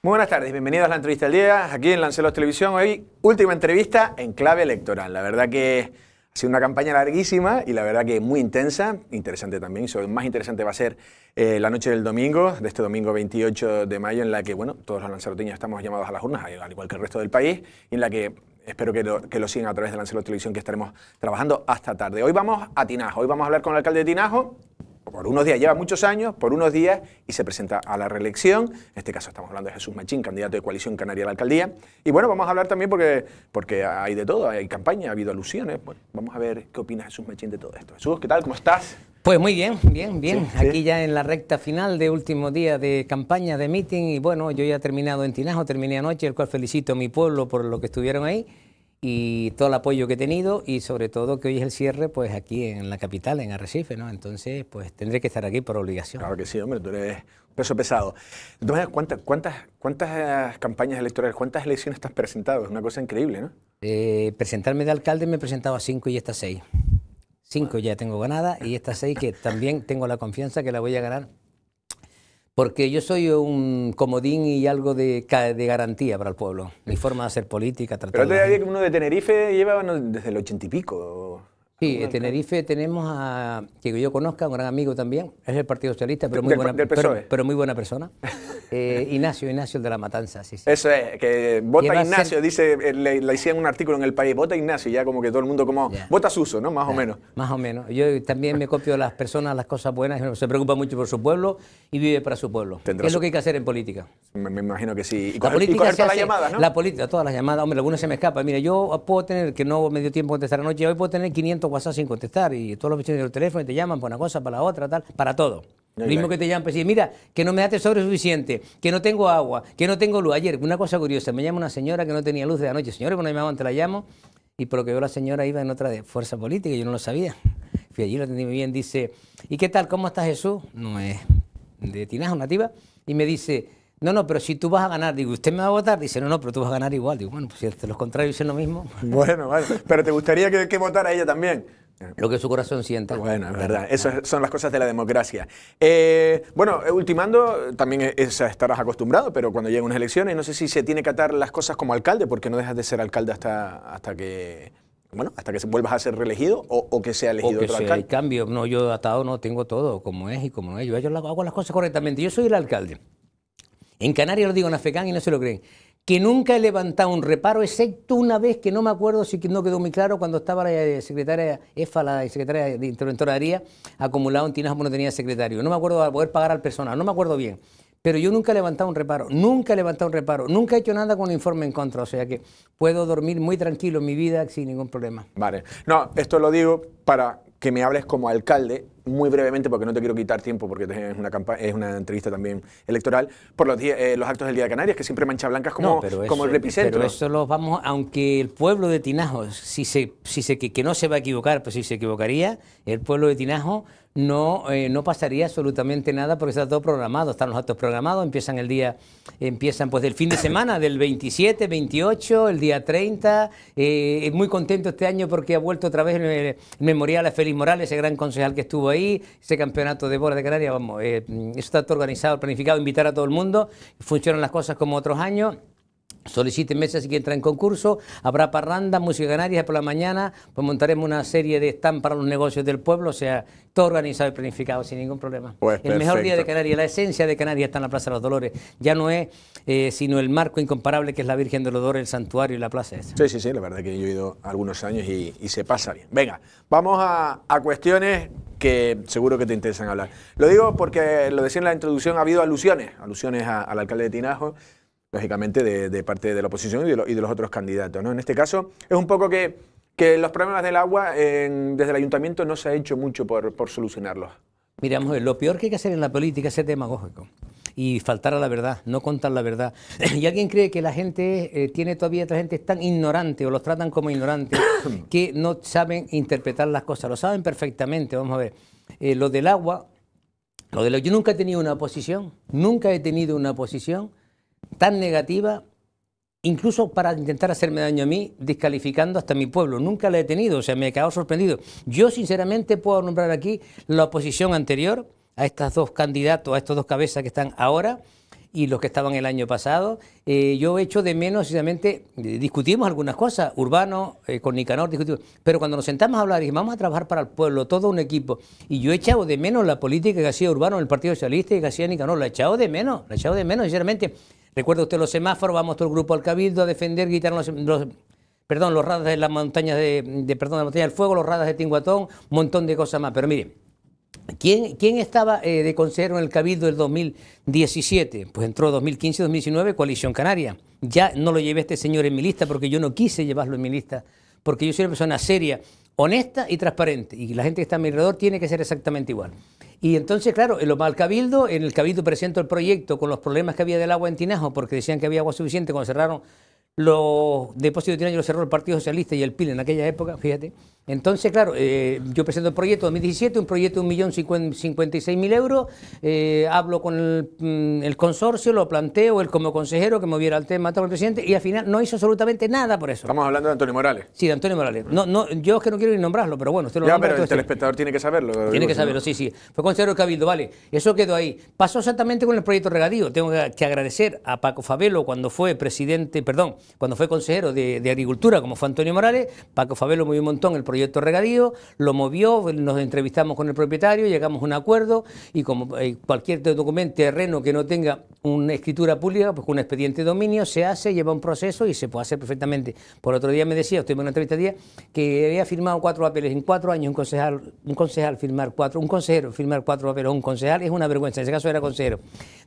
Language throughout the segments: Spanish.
Muy buenas tardes, bienvenidos a la entrevista del día aquí en Lancelot Televisión. Hoy, última entrevista en clave electoral. La verdad que ha sido una campaña larguísima y la verdad que muy intensa, interesante también. Sobre más interesante va a ser eh, la noche del domingo, de este domingo 28 de mayo, en la que bueno, todos los lanzaroteños estamos llamados a las urnas, al igual que el resto del país, y en la que espero que lo, sigan a través de Lancelot Televisión, que estaremos trabajando hasta tarde. Hoy vamos a Tinajo, hoy vamos a hablar con el alcalde de Tinajo por unos días, lleva muchos años, por unos días, y se presenta a la reelección. En este caso estamos hablando de Jesús Machín, candidato de coalición canaria a la alcaldía. Y bueno, vamos a hablar también porque, porque hay de todo, hay campaña, ha habido alusiones. vamos a ver qué opina Jesús Machín de todo esto. Jesús, ¿qué tal? ¿Cómo estás? Pues muy bien, bien, bien. Aquí ya en la recta final de último día de campaña, de meeting, y bueno, yo ya he terminado en Tinajo, terminé anoche, el cual felicito a mi pueblo por lo que estuvieron ahí y todo el apoyo que he tenido y sobre todo que hoy es el cierre pues aquí en la capital, en Arrecife, ¿no? Entonces pues tendré que estar aquí por obligación. Claro que sí, hombre, tú eres un peso pesado. Entonces, ¿cuántas, cuántas, cuántas eh, campañas electorales, cuántas elecciones estás presentado? Es una cosa increíble, ¿no? Eh, presentarme de alcalde me he presentado a cinco y estas seis. Cinco ya tengo ganada y estas seis que también tengo la confianza que la voy a ganar porque yo soy un comodín y algo de, garantía para el pueblo. Mi forma de hacer política, tratar Pero que uno de Tenerife llevaba desde el ochenta y pico. Sí, en Tenerife tenemos a, que yo conozca, un gran amigo también, es el Partido Socialista, pero muy, buena, pero, muy buena persona. Eh, Ignacio, Ignacio de la Matanza, sí, Eso es, que vota Ignacio, dice, eh, le, hicieron un artículo en el país, vota Ignacio, ya como que todo el mundo como, vota Suso, ¿no? Más o menos. Más o menos. Yo también me copio las personas, las cosas buenas, se preocupa mucho por su pueblo y vive para su pueblo. es lo que hay que hacer en política. Me, imagino que sí. Y la política las llamadas, todas las llamadas, hombre, algunas se me escapa. Mira, yo puedo tener, que no medio dio tiempo de contestar anoche, hoy puedo tener 500 WhatsApp sin contestar y todos los bichos del teléfono te llaman para una cosa, para la otra, tal, para todo. Lo mismo que te llaman para pues, decir, mira, que no me hace sobre suficiente, que no tengo agua, que no tengo luz. Ayer, una cosa curiosa, me llama una señora que no tenía luz de la noche. Señores, bueno, me llamaban, te la llamo. Y por lo que veo, la señora iba en otra de fuerza política, yo no lo sabía. Fui allí, lo entendí muy bien. Dice, ¿y qué tal? ¿Cómo está Jesús? No es de Tinaja, nativa. Y me dice, no, no, pero si tú vas a ganar, digo, ¿usted me va a votar? Dice, no, no, pero tú vas a ganar igual. Digo, bueno, pues si los contrarios dicen lo mismo. Bueno, vale, pero ¿te gustaría que, que votara ella también? Lo que su corazón sienta. Bueno, es verdad. Esas son las cosas de la democracia. Eh, bueno, eh, ultimando, también e, es, estarás acostumbrado, pero cuando lleguen unas elecciones, no sé si se tiene que atar las cosas como alcalde, porque no dejas de ser alcalde hasta, hasta que. Bueno, hasta que vuelvas a ser reelegido o, que sea elegido o otro alcalde. El cambio, no, yo atado no tengo todo como es y como no es. Yo, yo hago las cosas correctamente. Yo soy el alcalde. En Canarias lo digo en Afecán y no se lo creen. Que nunca he levantado un reparo, excepto una vez que no me acuerdo si no quedó muy claro, cuando estaba la eh, secretaria EFA, la secretaria de Interventoraría, acumulado en Tinajo, no tenía secretario. No me acuerdo de poder pagar al personal, no me acuerdo bien. Pero yo nunca he levantado un reparo, nunca he levantado un reparo, nunca he hecho nada con un informe en contra, o sea que puedo dormir muy tranquilo en mi vida sin ningún problema. Vale, no, esto lo digo para que me hables como alcalde muy brevemente, porque no te quiero quitar tiempo, porque es una, es una entrevista también electoral, por los, eh, los actos del Día de Canarias, que siempre Mancha blancas como, el epicentro. Pero lo vamos, aunque el pueblo de Tinajo, si se, si se, que, que no se va a equivocar, pues si se equivocaría, el pueblo de Tinajo no, eh, no pasaría absolutamente nada porque está todo programado, están los actos programados, empiezan el día, empiezan pues del fin de semana, del 27, 28, el día 30. Eh, es muy contento este año porque ha vuelto otra vez el, memorial a Félix Morales, ese gran concejal que estuvo ahí, ese campeonato de bola de Canarias, vamos, eh, está todo organizado, planificado, invitar a todo el mundo, funcionan las cosas como otros años. Soliciten mesas y que entren en concurso. Habrá parranda, música canaria por la mañana. Pues montaremos una serie de stand para los negocios del pueblo. O sea, todo organizado y planificado sin ningún problema. Pues el mejor día de Canarias, la esencia de Canarias está en la Plaza de los Dolores. Ya no es eh, sino el marco incomparable que es la Virgen de los Dolores, el santuario y la plaza esa. Sí, sí, sí. La verdad es que yo he ido algunos años y, se pasa bien. Venga, vamos a cuestiones que seguro que te interesan hablar. Lo digo porque lo decía en la introducción, ha habido alusiones, alusiones al alcalde de Tinajo lógicamente, de, parte de la oposición y de, los otros candidatos. ¿no? En este caso, es un poco que, que los problemas del agua desde el ayuntamiento no se ha hecho mucho por, por solucionarlos. Miramos, lo peor que hay que hacer en la política es ser demagógico y faltar a la verdad, no contar la verdad. y alguien cree que la gente eh, tiene todavía, la gente tan ignorante o los tratan como ignorantes que no saben interpretar las cosas, lo saben perfectamente, vamos a ver. Eh, lo del agua, lo de yo nunca he tenido una oposición, nunca he tenido una oposición tan negativa, incluso para intentar hacerme daño a mí, descalificando hasta mi pueblo. Nunca la he tenido, o sea, me he quedado sorprendido. Yo sinceramente puedo nombrar aquí la oposición anterior a estos dos candidatos, a estos dos cabezas que están ahora y los que estaban el año pasado. Eh, yo he echo de menos, sinceramente, eh, discutimos algunas cosas, Urbano, eh, con Nicanor discutimos, pero cuando nos sentamos a hablar y vamos a trabajar para el pueblo, todo un equipo, y yo he echado de menos la política que hacía Urbano en el Partido Socialista y que hacía Nicanor, la he echado de menos, la he echado de menos, sinceramente. Recuerda usted los semáforos, vamos todo el grupo al cabildo a defender, quitar los, perdón, los radas de las montañas de, perdón, de la montaña del fuego, los radas de Tinguatón, un montón de cosas más. Pero mire, ¿quién, estaba eh, de consejero en el Cabildo del 2017? Pues entró 2015-2019 Coalición Canaria. Ya no lo llevé este señor en mi lista porque yo no quise llevarlo en mi lista, porque yo soy una persona seria, honesta y transparente. Y la gente que está a mi alrededor tiene que ser exactamente igual. Y entonces, claro, en lo mal cabildo, en el cabildo presento el proyecto con los problemas que había del agua en Tinajo, porque decían que había agua suficiente cuando cerraron los depósitos de Tinajo, lo cerró el Partido Socialista y el PIL en aquella época, fíjate. Entonces, claro, eh, yo presento el proyecto 2017, un proyecto de 1.056.000 euros, eh, hablo con mm, el, consorcio, lo planteo, él como consejero que me moviera el tema, todo el presidente, y al final no hizo absolutamente nada por eso. Estamos hablando de Antonio Morales. Sí, de Antonio Morales. No, no, yo es que no quiero ni nombrarlo, pero bueno, usted lo Ya, pero el tiene que saberlo. Tiene que saberlo, sí, sí. Fue consejero de Cabildo, vale. Eso quedó ahí. Pasó exactamente con el proyecto regadío. Tengo que agradecer a Paco Fabelo cuando fue presidente, perdón, cuando fue consejero de, Agricultura, como fue Antonio Morales. Paco Fabelo movió un montón el proyecto proyecto regadío, lo movió, nos entrevistamos con el propietario, llegamos a un acuerdo y como eh, cualquier documento, terreno que no tenga una escritura pública, pues un expediente de dominio, se hace, lleva un proceso y se puede hacer perfectamente. Por otro día me decía, estoy en una entrevista día, que había firmado cuatro papeles en cuatro años, un concejal, un concejal firmar cuatro, un consejero firmar cuatro papeles, un concejal es una vergüenza, en ese caso era consejero.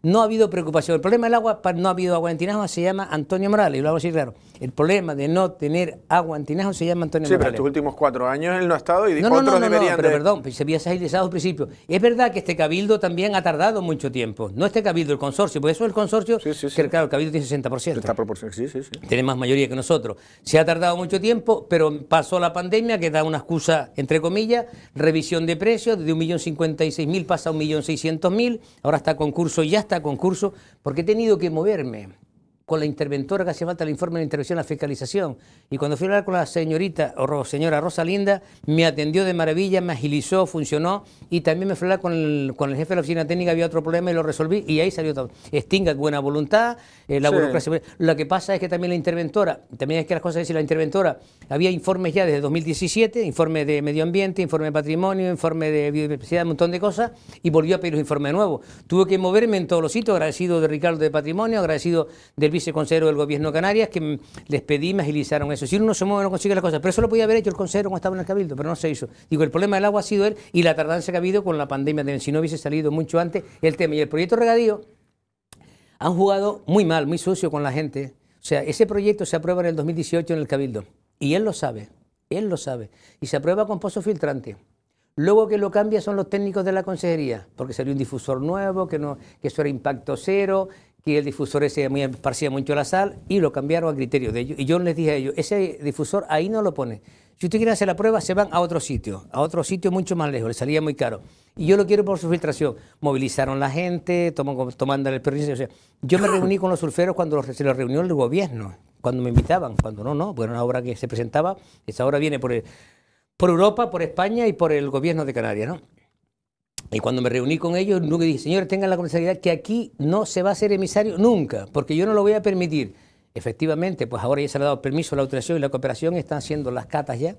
No ha habido preocupación. El problema del agua, no ha habido agua en se llama Antonio Morales, y lo hago así claro. El problema de no tener agua en se llama Antonio Morales. Sí, pero estos últimos cuatro años él no ha estado y dijo no, no, no, pero perdón, pues, se había agilizado al principio. Es verdad que este cabildo también ha tardado mucho tiempo. No este cabildo, el consorcio, porque eso el consorcio, que claro, el Cabildo tiene 60%. Tiene más mayoría que nosotros. Se ha tardado mucho tiempo, pero pasó la pandemia, que da una excusa, entre comillas, revisión de precios, de 1.056.000 pasa a 1.600.000, ahora está concurso y ya está concurso, porque he tenido que moverme con la interventora que hacía falta el informe de la intervención, la fiscalización. Y cuando fui a hablar con la señorita o señora Linda... me atendió de maravilla, me agilizó, funcionó. Y también me fui a hablar con el, con el jefe de la oficina técnica, había otro problema y lo resolví. Y ahí salió todo. ...estinga buena voluntad, eh, la burocracia. Lo que pasa es que también la interventora, también es que las cosas decir, la interventora, había informes ya desde 2017, informe de medio ambiente, informe de patrimonio, informe de biodiversidad, un montón de cosas, y volvió a pedir un informe nuevo. Tuve que moverme en todos los sitios, agradecido de Ricardo de Patrimonio, agradecido del vice viceconsejero del gobierno de Canarias, que les pedí, me agilizaron eso. Si uno no se mueve, no consigue las cosas. Pero eso lo podía haber hecho el consejero cuando estaba en el Cabildo, pero no se hizo. Digo, el problema del agua ha sido él y la tardanza que ha habido con la pandemia. De Si no hubiese salido mucho antes el tema. Y el proyecto regadío han jugado muy mal, muy sucio con la gente. O sea, ese proyecto se aprueba en el 2018 en el Cabildo. Y él lo sabe, él lo sabe. Y se aprueba con pozo filtrante. Luego que lo cambia son los técnicos de la consejería, porque salió un difusor nuevo, que, no, que eso era impacto cero, que el difusor ese muy, esparcía mucho la sal, y lo cambiaron a criterio de ellos. Y yo les dije a ellos, ese difusor ahí no lo pone. Si usted quiere hacer la prueba, se van a otro sitio, a otro sitio mucho más lejos, le salía muy caro. Y yo lo quiero por su filtración. Movilizaron la gente, tomando, tomando el permiso. yo me reuní con los surferos cuando los, se los reunió el gobierno, cuando me invitaban, cuando no, no, porque era una obra que se presentaba, esa obra viene por el por Europa, por España y por el gobierno de Canarias, ¿no? Y cuando me reuní con ellos, nunca dije, señores, tengan la responsabilidad que aquí no se va a ser emisario nunca, porque yo no lo voy a permitir. Efectivamente, pues ahora ya se le ha dado permiso a la autorización y la cooperación, están haciendo las catas ya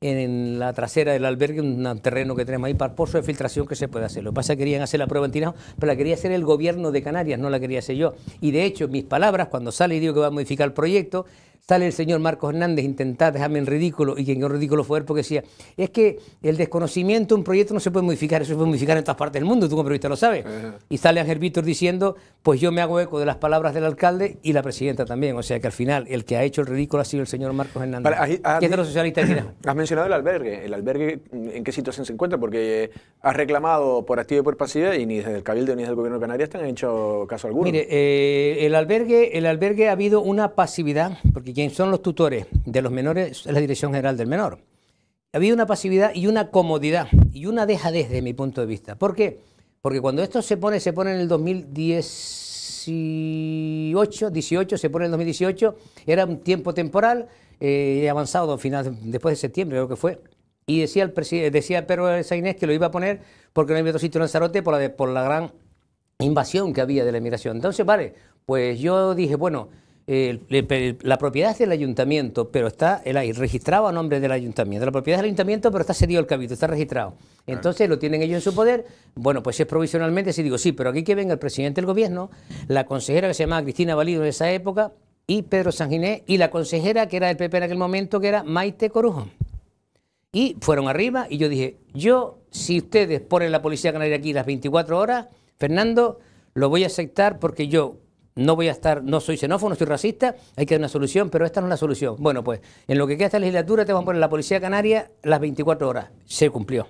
en la trasera del albergue, un terreno que tenemos ahí para pozo de filtración que se puede hacer. Lo que pasa es que querían hacer la prueba en Tinajo, pero la quería hacer el gobierno de Canarias, no la quería hacer yo. Y de hecho, mis palabras, cuando sale y digo que va a modificar el proyecto, sale el señor Marcos Hernández intentar dejarme en ridículo y quien en ridículo fue él porque decía, es que el desconocimiento de un proyecto no se puede modificar, eso se puede modificar en todas partes del mundo, tú como periodista lo sabes. Y sale Ángel Víctor diciendo, pues yo me hago eco de las palabras del alcalde y la presidenta también, o sea que al final el que ha hecho el ridículo ha sido el señor Marcos Hernández. Ah, de los socialistas Has mencionado el albergue, el albergue en qué situación se encuentra porque has reclamado por activa y por pasiva y ni desde el Cabildo ni desde el Gobierno de Canarias te han hecho caso alguno. Mire, eh, el albergue, el albergue ha habido una pasividad porque quien son los tutores de los menores es la Dirección General del Menor. Había una pasividad y una comodidad y una dejadez desde mi punto de vista. ¿Por qué? Porque cuando esto se pone, se pone en el 2018, 18, se pone en el 2018, era un tiempo temporal, eh, avanzado final, después de septiembre creo que fue, y decía, el decía Pedro Sainés que lo iba a poner porque no había otro sitio en Lanzarote por la, por la gran invasión que había de la inmigración. Entonces, vale, pues yo dije, bueno, eh, la propiedad es del ayuntamiento, pero está el, registrado a nombre del ayuntamiento. La propiedad es del ayuntamiento, pero está cedido el cabildo, está registrado. Entonces lo tienen ellos en su poder. Bueno, pues es provisionalmente, si digo, sí, pero aquí que venga el presidente del gobierno, la consejera que se llamaba Cristina Valido en esa época, y Pedro Ginés y la consejera que era del PP en aquel momento, que era Maite Corujón Y fueron arriba y yo dije, yo, si ustedes ponen la Policía Canaria aquí las 24 horas, Fernando, lo voy a aceptar porque yo no voy a estar, no soy xenófobo, no soy racista, hay que dar una solución, pero esta no es la solución. Bueno, pues en lo que queda esta legislatura te van a poner la Policía Canaria las 24 horas. Se cumplió.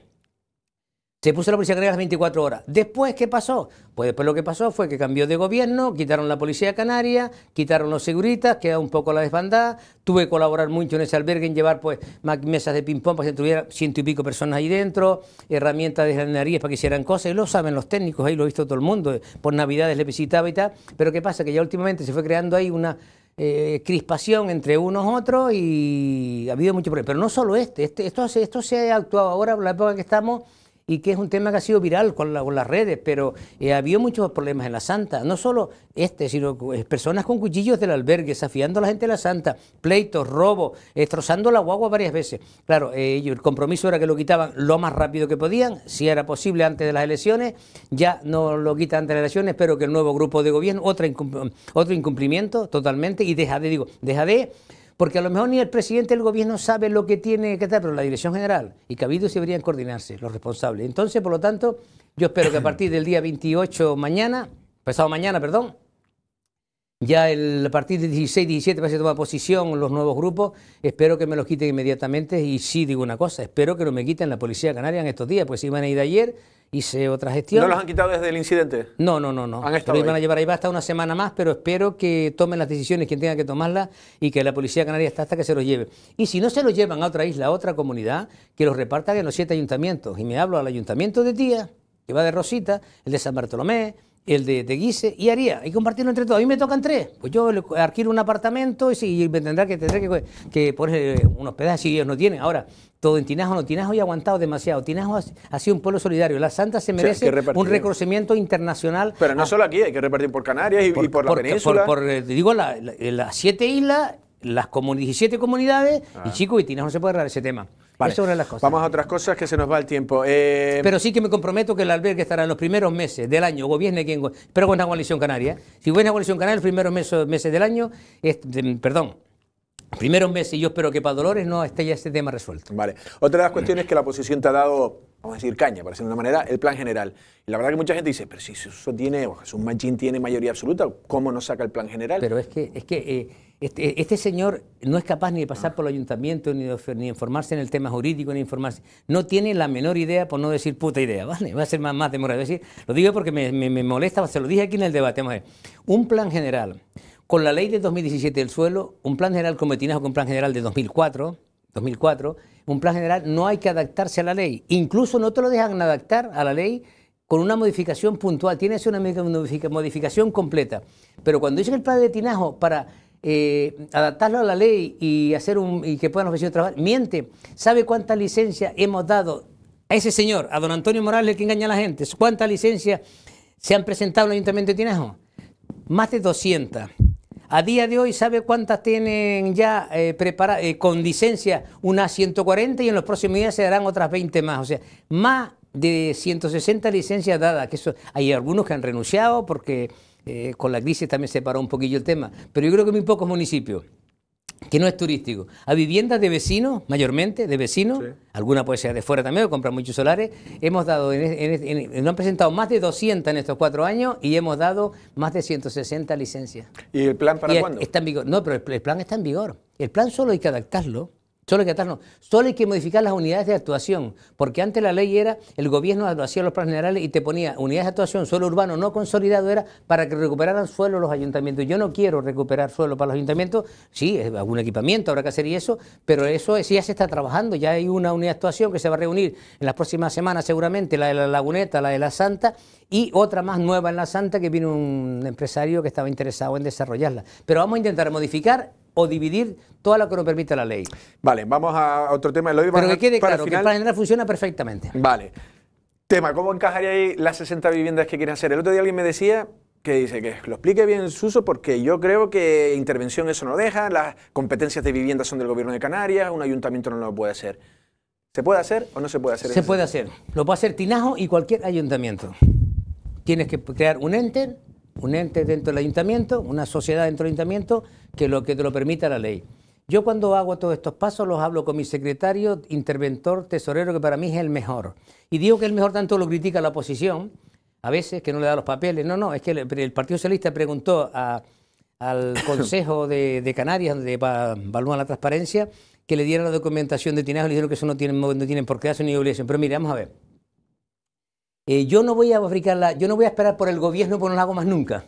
Se puso la policía canaria las 24 horas. Después, ¿qué pasó? Pues después lo que pasó fue que cambió de gobierno, quitaron la policía canaria, quitaron los seguritas, queda un poco la desbandada. Tuve que colaborar mucho en ese albergue, en llevar pues mesas de ping-pong para que tuviera ciento y pico personas ahí dentro, herramientas de nariz para que hicieran cosas. Y lo saben los técnicos, ahí lo ha visto todo el mundo. Por Navidades le visitaba y tal. Pero ¿qué pasa? Que ya últimamente se fue creando ahí una eh, crispación entre unos otros y ha habido mucho problema. Pero no solo este, este esto, esto se ha actuado ahora, la época en que estamos y que es un tema que ha sido viral con, las redes, pero eh, había muchos problemas en la Santa, no solo este, sino eh, personas con cuchillos del albergue, desafiando a la gente de la Santa, pleitos, robos, destrozando la guagua varias veces. Claro, eh, el compromiso era que lo quitaban lo más rápido que podían, si era posible antes de las elecciones, ya no lo quitan antes de las elecciones, pero que el nuevo grupo de gobierno, otra otro incumplimiento totalmente, y deja de, digo, deja de... Porque a lo mejor ni el presidente del gobierno sabe lo que tiene que estar, pero la dirección general y Cabildo se deberían coordinarse, los responsables. Entonces, por lo tanto, yo espero que a partir del día 28 mañana, pasado mañana, perdón, ya el, a partir de 16, 17 va a tomar posición los nuevos grupos. Espero que me los quiten inmediatamente. Y sí, digo una cosa, espero que no me quiten la Policía Canaria en estos días, pues si iban a ir ayer, hice otra gestión. ¿No los han quitado desde el incidente? No, no, no, no. Han iban a llevar ahí hasta una semana más, pero espero que tomen las decisiones quien tenga que tomarlas y que la Policía Canaria está hasta que se los lleve. Y si no se los llevan a otra isla, a otra comunidad, que los repartan en los siete ayuntamientos. Y me hablo al ayuntamiento de Tía, que va de Rosita, el de San Bartolomé, el de Guise y haría, y compartirlo entre todos. A mí me tocan tres. Pues yo adquiero un apartamento y si me tendrá que, tendré que, que poner eh, unos pedazos si ellos no tienen. Ahora, todo en Tinajo, no, Tinajo y aguantado demasiado. Tinajo ha, sido un pueblo solidario. La Santa se merece un reconocimiento internacional. Pero no ah. solo aquí, hay que repartir por Canarias y por, la península. Por, eh, digo, las siete islas las 17 comunidades y ah. Chico y tinas, no se puede de ese tema. Vale. Eso es una de las cosas. Vamos a otras cosas que se nos va el tiempo. Eh, pero sí que me comprometo que el albergue estará en los primeros meses del año, gobierne quien pero con la coalición canaria. Si gobierna la coalición canaria, los primeros meses, del año, perdón, primeros meses, y yo espero que para Dolores no esté ya este tema resuelto. Vale. Otra de las cuestiones que la oposición te ha dado vamos a decir caña, para decirlo de una manera, el plan general. Y la verdad que mucha gente dice, pero si eso tiene, Jesús Machín tiene mayoría absoluta, ¿cómo no saca el plan general? Pero es que, es que eh, este, este, señor no es capaz ni de pasar ah. por el ayuntamiento, ni de informarse en el tema jurídico, ni informarse. No tiene la menor idea, por no decir puta idea, ¿vale? Va a ser más, más demorado. decir, lo digo porque me, me, molesta, se lo dije aquí en el debate. Vamos Un plan general, con la ley de 2017 del suelo, un plan general como tiene con un plan general de 2004 2004, un plan general no hay que adaptarse a la ley. Incluso no te lo dejan adaptar a la ley con una modificación puntual. tiene una modificación completa. Pero cuando dicen el plan de tinajo para eh, adaptarlo a la ley y hacer un y que puedan ofrecer trabajo, miente. ¿Sabe cuántas licencias hemos dado a ese señor, a don Antonio Morales, que engaña a la gente? ¿Cuántas licencias se han presentado en el Ayuntamiento de Tinajo? Más de 200. A día de hoy, ¿sabe cuántas tienen ya eh, eh con licencia? Unas 140 y en los próximos días se darán otras 20 más. O sea, más de 160 licencias dadas, que eso, hay algunos que han renunciado porque eh, con la crisis también se paró un poquillo el tema, pero yo creo que muy pocos municipios que no es turístico, a viviendas de vecinos, mayormente de vecinos, alguna puede ser de fuera también, compran muchos solares, hemos dado, en, nos han presentado más de 200 en estos cuatro años y hemos dado más de 160 licencias. ¿Y el plan para cuándo? Está en vigor. No, pero el plan está en vigor. El plan solo hay que adaptarlo Solo hay que atarnos. Solo hay que modificar las unidades de actuación, porque antes la ley era, el gobierno hacía los planes generales y te ponía unidades de actuación, suelo urbano no consolidado era para que recuperaran suelo los ayuntamientos. Yo no quiero recuperar suelo para los ayuntamientos, sí, algún equipamiento habrá que hacer y eso, pero eso sí ya se está trabajando, ya hay una unidad de actuación que se va a reunir en las próximas semanas seguramente, la de la Laguneta, la de la Santa y otra más nueva en la Santa que viene un empresario que estaba interesado en desarrollarla. Pero vamos a intentar modificar o dividir toda lo que nos permite la ley. Vale, vamos a otro tema. Lo Pero que quede claro que el plan general funciona perfectamente. Vale. Tema, ¿cómo encajaría ahí las 60 viviendas que quieren hacer? El otro día alguien me decía que dice que lo explique bien su uso, porque yo creo que intervención eso no deja, las competencias de vivienda son del gobierno de Canarias, un ayuntamiento no lo puede hacer. ¿Se puede hacer o no se puede hacer? Se puede hacer. Lo puede hacer Tinajo y cualquier ayuntamiento. Tienes que crear un enter un ente dentro del ayuntamiento, una sociedad dentro del ayuntamiento, que lo que te lo permita la ley. Yo cuando hago todos estos pasos los hablo con mi secretario, interventor, tesorero, que para mí es el mejor. Y digo que el mejor tanto lo critica la oposición, a veces que no le da los papeles. No, no, es que el, Partido Socialista preguntó al Consejo de, Canarias, donde evalúan la transparencia, que le diera la documentación de Tinajo y le dijeron que eso no, tienen, no tienen por qué hacer ni obligación. Pero mire, vamos a ver. Eh, yo no voy a yo no voy a esperar por el gobierno porque no lo hago más nunca.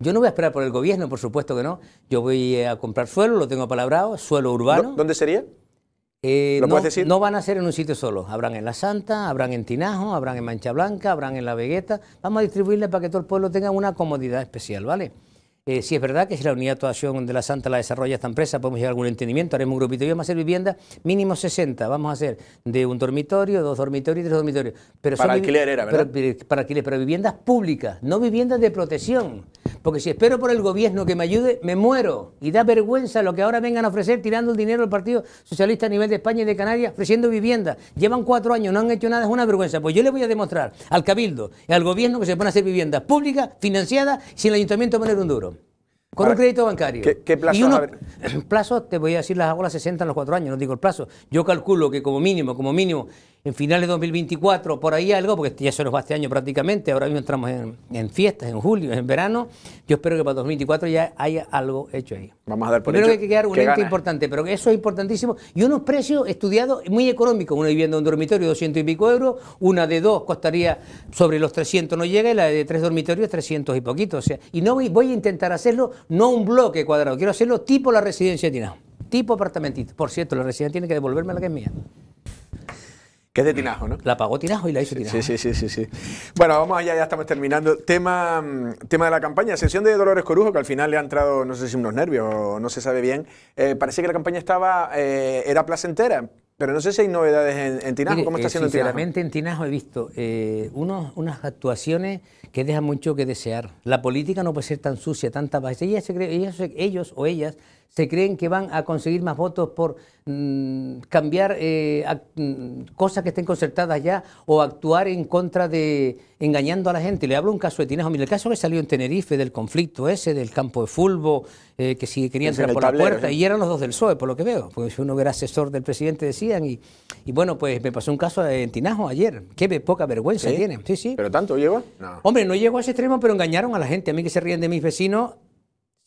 Yo no voy a esperar por el gobierno, por supuesto que no. Yo voy eh, a comprar suelo, lo tengo palabrado, suelo urbano. ¿Dónde sería? Eh, no, no van a ser en un sitio solo. Habrán en La Santa, habrán en Tinajo, habrán en Mancha Blanca, habrán en La Vegueta. Vamos a distribuirle para que todo el pueblo tenga una comodidad especial, ¿vale? Eh, si es verdad que es la unidad de actuación de la Santa la desarrolla esta empresa, podemos llegar a algún entendimiento. Haremos un grupito. Y vamos a hacer vivienda mínimo 60. Vamos a hacer de un dormitorio, dos dormitorios y tres dormitorios. para alquiler era, ¿verdad? Pero, eh, para alquiler, pero viviendas públicas, no viviendas de protección. Porque si espero por el gobierno que me ayude, me muero. Y da vergüenza lo que ahora vengan a ofrecer tirando el dinero del Partido Socialista a nivel de España y de Canarias, ofreciendo viviendas Llevan cuatro años, no han hecho nada, es una vergüenza. Pues yo le voy a demostrar al Cabildo y al gobierno que se van a hacer viviendas públicas, financiadas, sin el ayuntamiento poner un duro. Con un crédito bancario. ¿Qué, plazo? plazo, te voy a decir, las hago las 60 en los cuatro años, no digo el plazo. Yo calculo que como mínimo, como mínimo, en finales de 2024, por ahí algo, porque ya se nos va este año prácticamente, ahora mismo entramos en, fiestas, en julio, en verano, yo espero que para 2024 ya haya algo hecho ahí. Vamos a dar por hecho que hay que quedar un ente importante, pero eso es importantísimo, y unos precios estudiados muy económicos, una vivienda en un dormitorio, 200 y pico euros, una de dos costaría sobre los 300 no llega, y la de tres dormitorios, 300 y poquito, o sea, y no voy, a intentar hacerlo, no un bloque cuadrado, quiero hacerlo tipo la residencia de Tinao, tipo apartamentito, por cierto, la residencia tiene que devolverme la que es mía. Que es de Tinajo, ¿no? La pagó Tinajo y la hizo Tinajo. Sí, sí, sí, sí, sí. Bueno, vamos allá, ya estamos terminando. Tema, mm, tema de la campaña, sesión de Dolores Corujo, que al final le ha entrado, no sé si unos nervios o no se sabe bien. Eh, parece que la campaña estaba, eh, era placentera, pero no sé si hay novedades en, Tinajo. ¿Cómo está eh, haciendo el Tinajo? Sinceramente, en Tinajo he visto unos, unas actuaciones que dejan mucho que desear. La política no puede ser tan sucia, tanta... Ellas, ellos o ellas se creen que van a conseguir más votos por mm, cambiar eh, mm, cosas que estén concertadas ya o actuar en contra de engañando a la gente. Le hablo un caso de Tinajo, mira, el caso que salió en Tenerife del conflicto ese, del campo de fulbo, eh, que si querían entrar por la puerta, y eran los dos del PSOE, por lo que veo, porque si uno era asesor del presidente decían, y, bueno, pues me pasó un caso en Tinajo ayer, qué poca vergüenza tiene. sí, sí. ¿Pero tanto llegó? Hombre, no llegó a ese extremo, pero engañaron a la gente, a mí que se ríen de mis vecinos,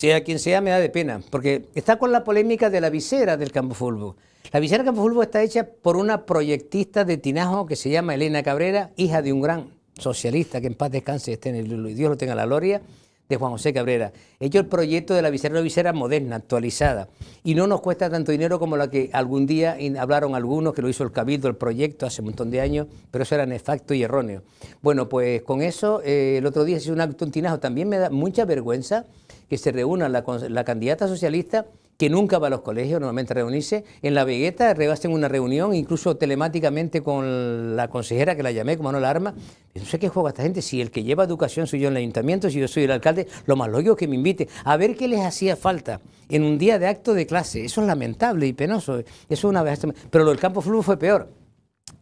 sea quien sea, me da de pena, porque está con la polémica de la visera del campo fútbol. La visera del campo fútbol está hecha por una proyectista de Tinajo que se llama Elena Cabrera, hija de un gran socialista, que en paz descanse, esté en el, Dios lo tenga la gloria, de Juan José Cabrera, hecho el proyecto de la visera visera moderna, actualizada, y no nos cuesta tanto dinero como la que algún día hablaron algunos, que lo hizo el Cabildo, el proyecto, hace un montón de años, pero eso era nefacto y erróneo. Bueno, pues con eso, eh, el otro día se hizo un acto También me da mucha vergüenza que se reúna la candidata socialista que nunca va a los colegios normalmente reunirse. En la Vegueta rebasten una reunión, incluso telemáticamente con la consejera que la llamé, con Manuel Arma. No sé qué juega esta gente. Si el que lleva educación soy yo en el ayuntamiento, si yo soy el alcalde, lo más lógico es que me invite a ver qué les hacía falta en un día de acto de clase. Eso es lamentable y penoso. Eso es una vez. Pero lo del campo flujo fue peor.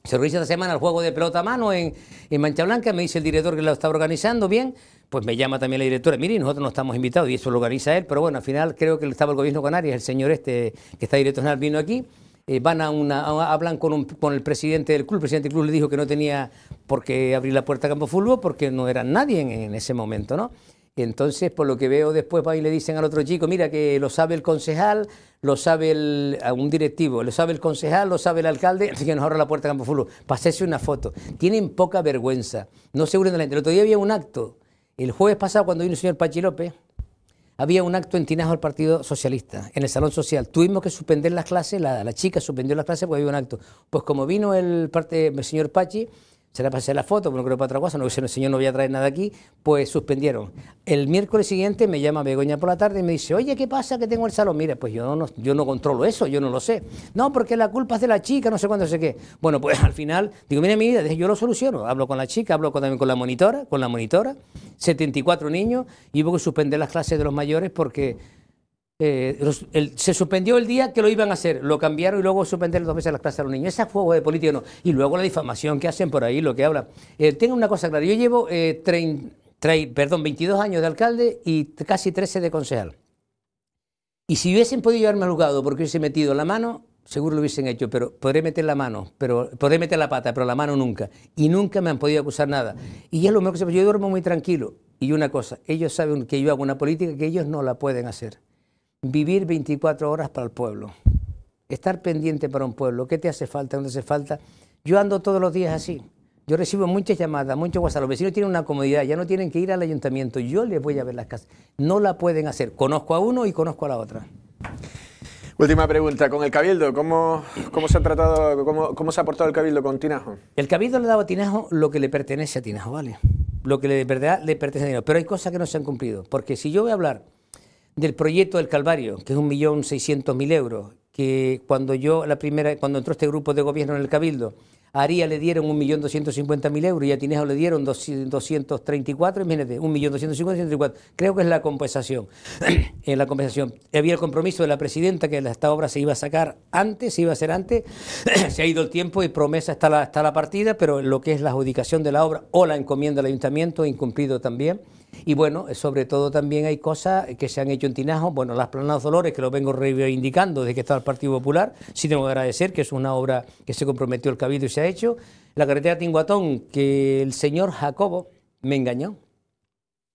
Se organiza esta semana el juego de pelota a mano en, en Mancha Blanca. Me dice el director que lo estaba organizando bien pues me llama también la directora, mire, nosotros no estamos invitados y eso lo organiza él, pero bueno, al final creo que estaba el gobierno Canarias, el señor este que está director general vino aquí, eh, van a una, hablan con, con el presidente del club, el presidente del club le dijo que no tenía por qué abrir la puerta a Campo fulvo porque no era nadie en, ese momento, ¿no? Entonces, por lo que veo después, va y le dicen al otro chico, mira que lo sabe el concejal, lo sabe un directivo, lo sabe el concejal, lo sabe el alcalde, así que nos abra la puerta a Campo fulvo Pasese una foto. Tienen poca vergüenza. No se unen la gente. El otro día había un acto el jueves pasado, cuando vino el señor Pachi López, había un acto en Tinajo del Partido Socialista, en el Salón Social. Tuvimos que suspender las clases, la, chica suspendió las clases porque había un acto. Pues como vino el, parte, el señor Pachi, se para hacer la foto, pero no creo para otra cosa, no, el señor no voy a traer nada aquí, pues suspendieron. El miércoles siguiente me llama Begoña por la tarde y me dice, oye, ¿qué pasa que tengo el salón? mire, pues yo no, yo no controlo eso, yo no lo sé. No, porque la culpa es de la chica, no sé cuándo, no sé qué. Bueno, pues al final, digo, mira mi vida, yo lo soluciono, hablo con la chica, hablo también con la monitora, con la monitora, 74 niños, y hubo que suspender las clases de los mayores porque eh, se suspendió el día que lo iban a hacer, lo cambiaron y luego suspendieron dos veces las clases a los niños. Ese juego de política no. Y luego la difamación que hacen por ahí, lo que habla. Eh, tengo una cosa clara, yo llevo eh, perdón, 22 años de alcalde y casi 13 de concejal. Y si hubiesen podido llevarme al juzgado porque hubiese metido la mano, seguro lo hubiesen hecho, pero podré meter la mano, pero podré meter la pata, pero la mano nunca. Y nunca me han podido acusar nada. Y es lo mejor que se Yo duermo muy tranquilo. Y una cosa, ellos saben que yo hago una política que ellos no la pueden hacer vivir 24 horas para el pueblo, estar pendiente para un pueblo, qué te hace falta, dónde hace falta. Yo ando todos los días así. Yo recibo muchas llamadas, muchos WhatsApp. Los vecinos tienen una comodidad, ya no tienen que ir al ayuntamiento. Yo les voy a ver las casas. No la pueden hacer. Conozco a uno y conozco a la otra. Última pregunta, con el Cabildo, ¿cómo, cómo se ha tratado, cómo, se ha portado el Cabildo con Tinajo? El Cabildo le ha a Tinajo lo que le pertenece a Tinajo, ¿vale? Lo que le, verdad, le pertenece a Tinajo. Pero hay cosas que no se han cumplido. Porque si yo voy a hablar del proyecto del Calvario, que es 1.600.000 euros, que cuando yo, la primera, cuando entró este grupo de gobierno en el Cabildo, a Aría le dieron 1.250.000 euros y a Tinejo le dieron 234, imagínate, 1.250.000, creo que es la compensación. en la compensación. Había el compromiso de la presidenta que esta obra se iba a sacar antes, se iba a hacer antes, se ha ido el tiempo y promesa está la, está la partida, pero lo que es la adjudicación de la obra o la encomienda al ayuntamiento, incumplido también. Y bueno, sobre todo también hay cosas que se han hecho en Tinajo, bueno, las Planadas Dolores, que lo vengo reivindicando desde que estaba el Partido Popular, sí tengo que agradecer que es una obra que se comprometió el Cabildo y se ha hecho. La carretera Tinguatón, que el señor Jacobo me engañó.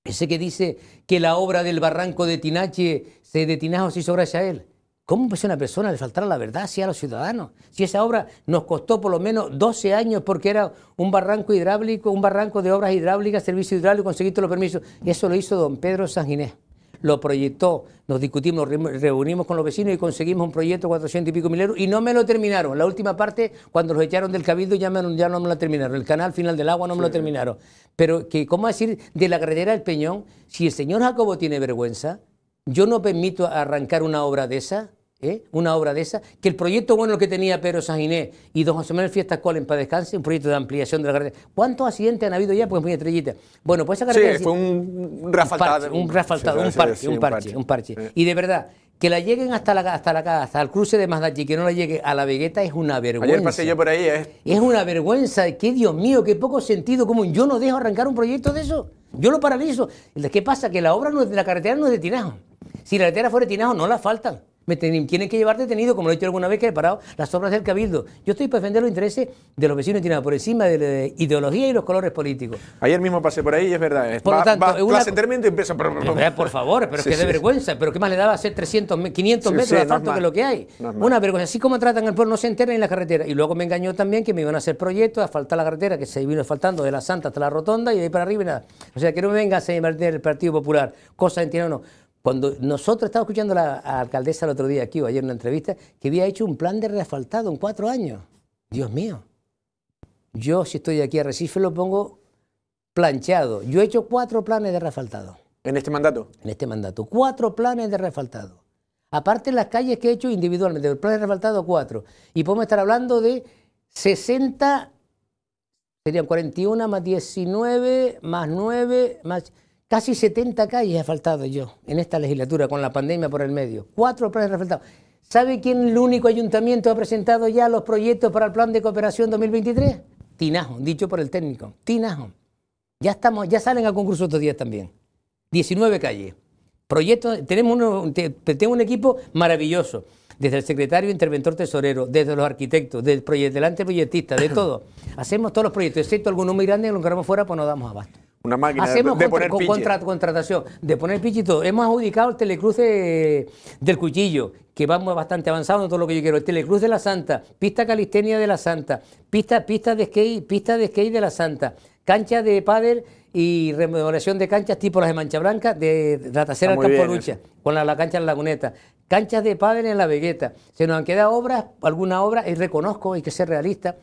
Ese que dice que la obra del barranco de Tinache, se de Tinajo se sobra gracias él. ¿Cómo puede ser una persona le faltara la verdad hacia a los ciudadanos? Si esa obra nos costó por lo menos 12 años porque era un barranco hidráulico, un barranco de obras hidráulicas, servicio hidráulico, conseguiste los permisos. Y eso lo hizo don Pedro Ginés. Lo proyectó, nos discutimos, reunimos con los vecinos y conseguimos un proyecto de 400 y pico mil euros y no me lo terminaron. La última parte, cuando los echaron del cabildo, ya, no me lo terminaron. El canal final del agua no me lo terminaron. Pero, que, ¿cómo decir de la carretera del Peñón? Si el señor Jacobo tiene vergüenza, yo no permito arrancar una obra de esa ¿eh? una obra de esa, que el proyecto bueno que tenía Pedro Sajiné y don José Manuel Fiestas Colen para descanse, un proyecto de ampliación de la carretera. ¿Cuántos accidentes han habido ya? Pues muy estrellita. Bueno, pues esa carretera... Sí, fue un rafaltado. Un rafaltado, un, parche, un parche, un parche. Y de verdad, que la lleguen hasta la hasta la hasta el cruce de Mazdachi, que no la llegue a la Vegueta es una vergüenza. Ayer pasé yo por ahí, ¿eh? Es una vergüenza, Qué Dios mío, qué poco sentido común. Yo no dejo arrancar un proyecto de eso. Yo lo paralizo. ¿Qué pasa? Que la obra de la carretera no es de Tinajo. Si la carretera fuera de Tinajo, no la faltan. Me tienen que llevar detenido, como lo he dicho alguna vez que he parado las obras del Cabildo. Yo estoy para defender los intereses de los vecinos de por encima de la ideología y los colores políticos. Ayer mismo pasé por ahí y es verdad. por lo tanto, va, una... y empieza. Por favor, pero es que de vergüenza. Pero ¿qué más le daba hacer 300, 500 metros de asfalto que lo que hay? una vergüenza. Así como tratan al pueblo, no se enteran en la carretera. Y luego me engañó también que me iban a hacer proyectos, a asfaltar la carretera, que se vino asfaltando de la Santa hasta la Rotonda y de ahí para arriba y nada. O sea, que no me venga a ser el Partido Popular, cosa en o no. Cuando nosotros estábamos escuchando a la alcaldesa el otro día aquí o ayer en una entrevista que había hecho un plan de resfaltado en cuatro años. Dios mío. Yo si estoy aquí a Recife lo pongo planchado. Yo he hecho cuatro planes de resfaltado. ¿En este mandato? En este mandato. Cuatro planes de resfaltado. Aparte las calles que he hecho individualmente, el plan de resfaltado, cuatro. Y podemos estar hablando de 60, serían 41 más 19, más 9, más Casi 70 calles he faltado yo en esta legislatura con la pandemia por el medio. Cuatro planes faltado. ¿Sabe quién el único ayuntamiento ha presentado ya los proyectos para el plan de cooperación 2023? Tinajo, dicho por el técnico. Tinajo. Ya estamos, ya salen a concurso estos días también. 19 calles. Proyectos, tenemos tengo un equipo maravilloso. Desde el secretario, interventor, tesorero, desde los arquitectos, del proyecto, proyectista, de todo. Hacemos todos los proyectos, excepto algunos muy grandes, que los que fuera, pues no damos abasto. Una máquina Hacemos de, contratación, de poner pichito. Hemos adjudicado el telecruce del Cuchillo, que vamos bastante avanzado en todo lo que yo quiero. El telecruz de la Santa, pista calistenia de la Santa, pista, pista de skate, pista de skate de la Santa, cancha de pádel y remodelación de canchas tipo las de Mancha Blanca, de la tercera al Campo Lucha, con la, cancha en la Laguneta, canchas de pádel en la Vegueta. Se nos han quedado obras, alguna obra, y reconozco, hay que ser realista,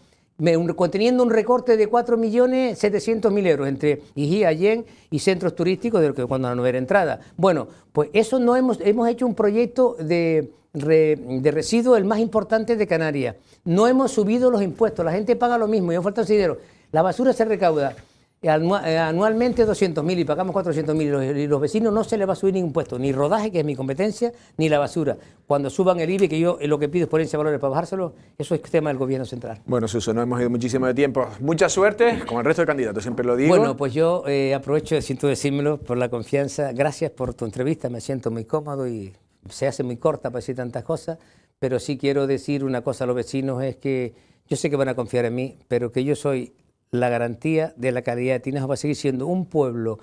conteniendo un recorte de 4.700.000 euros entre IGI Allen y centros turísticos, de lo que cuando no era entrada. Bueno, pues eso no hemos, hemos hecho un proyecto de, de residuo el más importante de Canarias. No hemos subido los impuestos, la gente paga lo mismo, y y falta un dinero. La basura se recauda eh, eh, anualmente 200 mil y pagamos 400 mil y los vecinos no se les va a subir ningún impuesto, ni rodaje, que es mi competencia, ni la basura. Cuando suban el IBI, que yo eh, lo que pido es ponencia de valores para bajárselo, eso es tema del gobierno central. Bueno, Suso, no hemos ido muchísimo de tiempo. Mucha suerte con el resto de candidatos, siempre lo digo. Bueno, pues yo aprovecho de siento decírmelo por la confianza. Gracias por tu entrevista, me siento muy cómodo y se hace muy corta para decir tantas cosas, pero sí quiero decir una cosa a los vecinos, es que yo sé que van a confiar en mí, pero que yo soy la garantía de la calidad de Tinajo va a seguir siendo un pueblo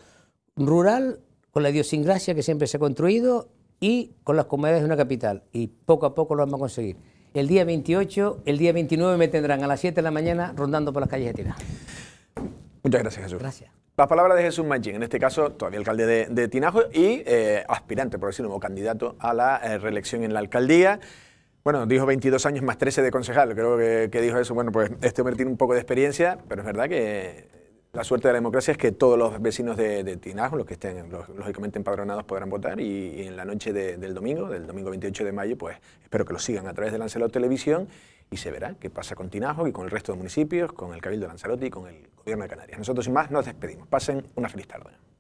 rural con la idiosincrasia que siempre se ha construido y con las comodidades de una capital. Y poco a poco lo vamos a conseguir. El día 28, el día 29 me tendrán a las 7 de la mañana rondando por las calles de Tinajo. Muchas gracias, Jesús. Gracias. Las palabras de Jesús Machín, en este caso todavía alcalde de, Tinajo y eh, aspirante, por decirlo, como candidato a la eh, reelección en la alcaldía. Bueno, dijo 22 años más 13 de concejal, creo que, dijo eso. Bueno, pues este hombre tiene un poco de experiencia, pero es verdad que la suerte de la democracia es que todos los vecinos de, Tinajo, los que estén lógicamente empadronados, podrán votar y, en la noche del domingo, del domingo 28 de mayo, pues espero que lo sigan a través de Lancelot Televisión y se verá qué pasa con Tinajo y con el resto de municipios, con el Cabildo de Lanzarote y con el Gobierno de Canarias. Nosotros sin más nos despedimos. Pasen una feliz tarde.